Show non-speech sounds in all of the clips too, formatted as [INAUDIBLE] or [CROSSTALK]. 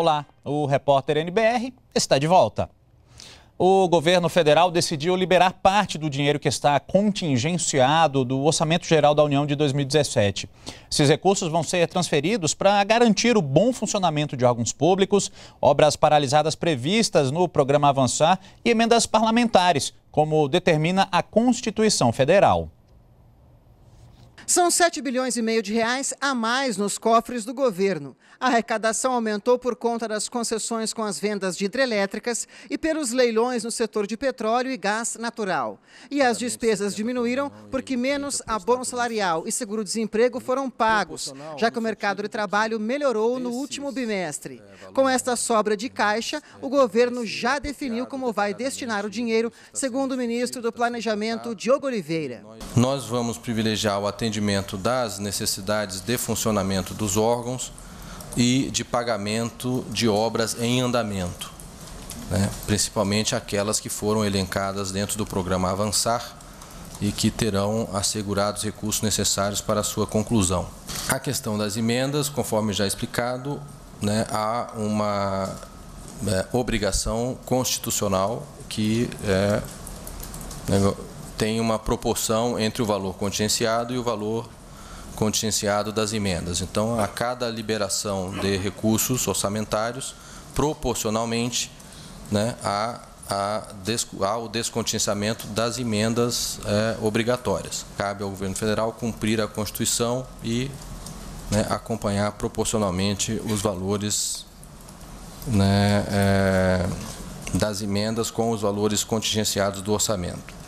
Olá, o repórter NBR está de volta. O governo federal decidiu liberar parte do dinheiro que está contingenciado do Orçamento Geral da União de 2017. Esses recursos vão ser transferidos para garantir o bom funcionamento de órgãos públicos, obras paralisadas previstas no programa Avançar e emendas parlamentares, como determina a Constituição Federal. São 7 bilhões e meio de reais a mais nos cofres do governo. A arrecadação aumentou por conta das concessões com as vendas de hidrelétricas e pelos leilões no setor de petróleo e gás natural. E as despesas diminuíram porque menos abono salarial e seguro-desemprego foram pagos, já que o mercado de trabalho melhorou no último bimestre. É, com esta sobra de uhum. caixa, é, o governo já definiu como vai destinar o dinheiro, segundo o ministro do tá? Planejamento, Diogo Oliveira. Nós vamos privilegiar o atendimento atendimento das necessidades de funcionamento dos órgãos e de pagamento de obras em andamento, né? principalmente aquelas que foram elencadas dentro do programa Avançar e que terão assegurados recursos necessários para a sua conclusão. A questão das emendas, conforme já explicado, né, há uma é, obrigação constitucional que é, né, tem uma proporção entre o valor contingenciado e o valor contingenciado das emendas. Então, a cada liberação de recursos orçamentários, proporcionalmente né, a, a ao descontingenciamento das emendas é, obrigatórias. Cabe ao governo federal cumprir a Constituição e né, acompanhar proporcionalmente os valores né, é, das emendas com os valores contingenciados do orçamento.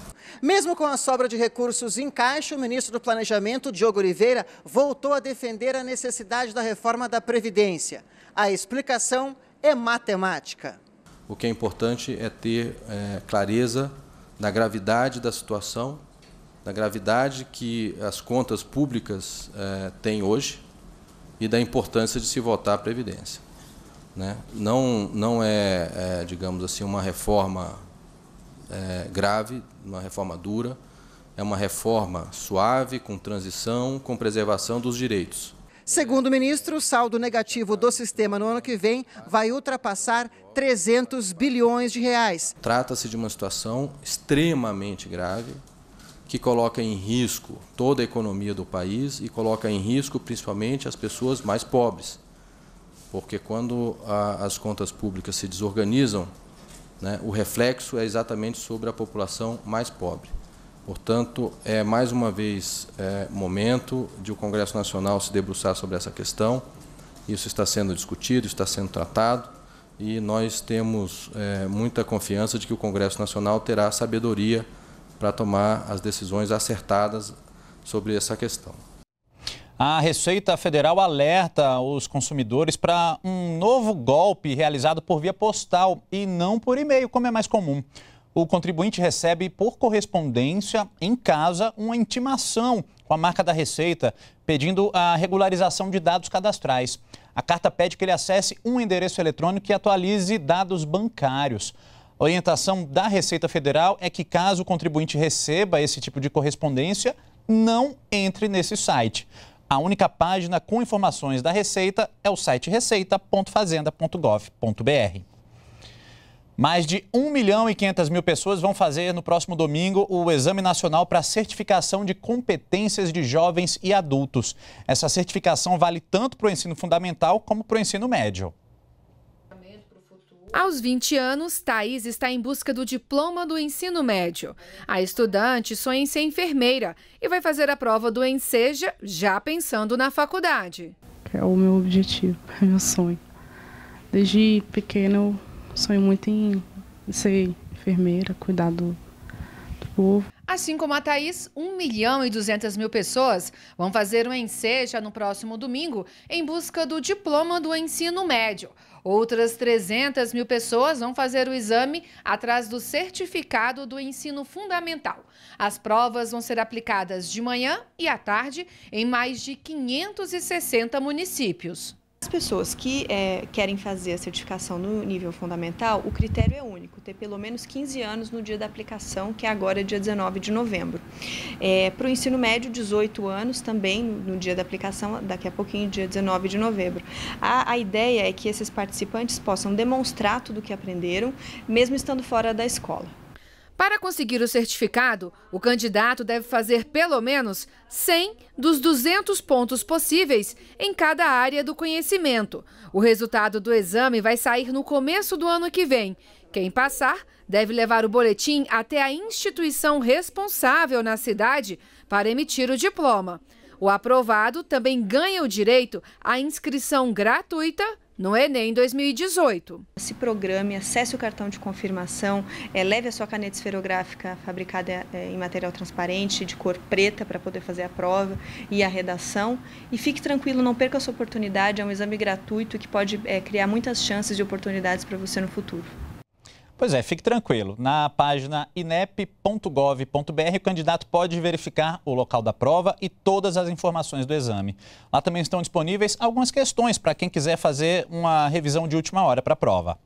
Mesmo com a sobra de recursos em caixa, o ministro do Planejamento, Diogo Oliveira, voltou a defender a necessidade da reforma da Previdência. A explicação é matemática. O que é importante é ter é, clareza da gravidade da situação, da gravidade que as contas públicas é, têm hoje e da importância de se votar a Previdência. Né? Não, não é, é, digamos assim, uma reforma é, grave, uma reforma dura. É uma reforma suave, com transição, com preservação dos direitos. Segundo o ministro, o saldo negativo do sistema no ano que vem vai ultrapassar 300 bilhões de reais. Trata-se de uma situação extremamente grave que coloca em risco toda a economia do país e coloca em risco principalmente as pessoas mais pobres. Porque quando a, as contas públicas se desorganizam, né, o reflexo é exatamente sobre a população mais pobre. Portanto, é mais uma vez é, momento de o Congresso Nacional se debruçar sobre essa questão. Isso está sendo discutido, está sendo tratado, e nós temos é, muita confiança de que o Congresso Nacional terá sabedoria para tomar as decisões acertadas sobre essa questão. A Receita Federal alerta os consumidores para um novo golpe realizado por via postal e não por e-mail, como é mais comum. O contribuinte recebe por correspondência em casa uma intimação com a marca da Receita pedindo a regularização de dados cadastrais. A carta pede que ele acesse um endereço eletrônico e atualize dados bancários. A orientação da Receita Federal é que, caso o contribuinte receba esse tipo de correspondência, não entre nesse site. A única página com informações da Receita é o site receita.fazenda.gov.br. Mais de 1 milhão e 500 mil pessoas vão fazer no próximo domingo o Exame Nacional para Certificação de Competências de Jovens e Adultos. Essa certificação vale tanto para o ensino fundamental como para o ensino médio. Aos 20 anos, Thaís está em busca do diploma do ensino médio. A estudante sonha em ser enfermeira e vai fazer a prova do Enseja já pensando na faculdade. É o meu objetivo, [LAUGHS] é meu sonho. Desde pequeno eu sonho muito em ser enfermeira, cuidar do, povo. Assim como a Thaís, 1 milhão e 200 mil pessoas vão fazer o enseja no próximo domingo em busca do diploma do ensino médio. Outras 300 mil pessoas vão fazer o exame atrás do certificado do ensino fundamental. As provas vão ser aplicadas de manhã e à tarde em mais de 560 municípios. As pessoas que é, querem fazer a certificação no nível fundamental, o critério é único, ter pelo menos 15 anos no dia da aplicação, que é agora dia 19 de novembro. É, Para o ensino médio, 18 anos também no dia da aplicação, daqui a pouquinho, dia 19 de novembro. A, a ideia é que esses participantes possam demonstrar tudo o que aprenderam, mesmo estando fora da escola. Para conseguir o certificado, o candidato deve fazer pelo menos 100 dos 200 pontos possíveis em cada área do conhecimento. O resultado do exame vai sair no começo do ano que vem. Quem passar deve levar o boletim até a instituição responsável na cidade para emitir o diploma. O aprovado também ganha o direito à inscrição gratuita no Enem 2018. Se programe, acesse o cartão de confirmação, é, leve a sua caneta esferográfica fabricada é, em material transparente, de cor preta, para poder fazer a prova e a redação. E fique tranquilo, não perca a sua oportunidade, é um exame gratuito que pode é, criar muitas chances e oportunidades para você no futuro. Pois é, fique tranquilo. Na página inep.gov.br, o candidato pode verificar o local da prova e todas as informações do exame. Lá também estão disponíveis algumas questões para quem quiser fazer uma revisão de última hora para a prova.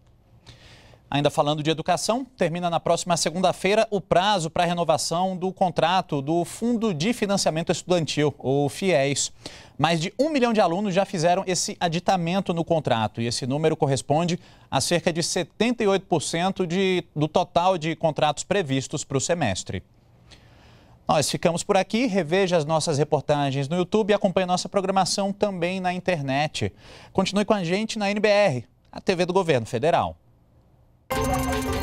Ainda falando de educação, termina na próxima segunda-feira o prazo para a renovação do contrato do Fundo de Financiamento Estudantil, o FIES. Mais de um milhão de alunos já fizeram esse aditamento no contrato e esse número corresponde a cerca de 78% de, do total de contratos previstos para o semestre. Nós ficamos por aqui. Reveja as nossas reportagens no YouTube e acompanhe nossa programação também na internet. Continue com a gente na NBR, a TV do Governo Federal. Música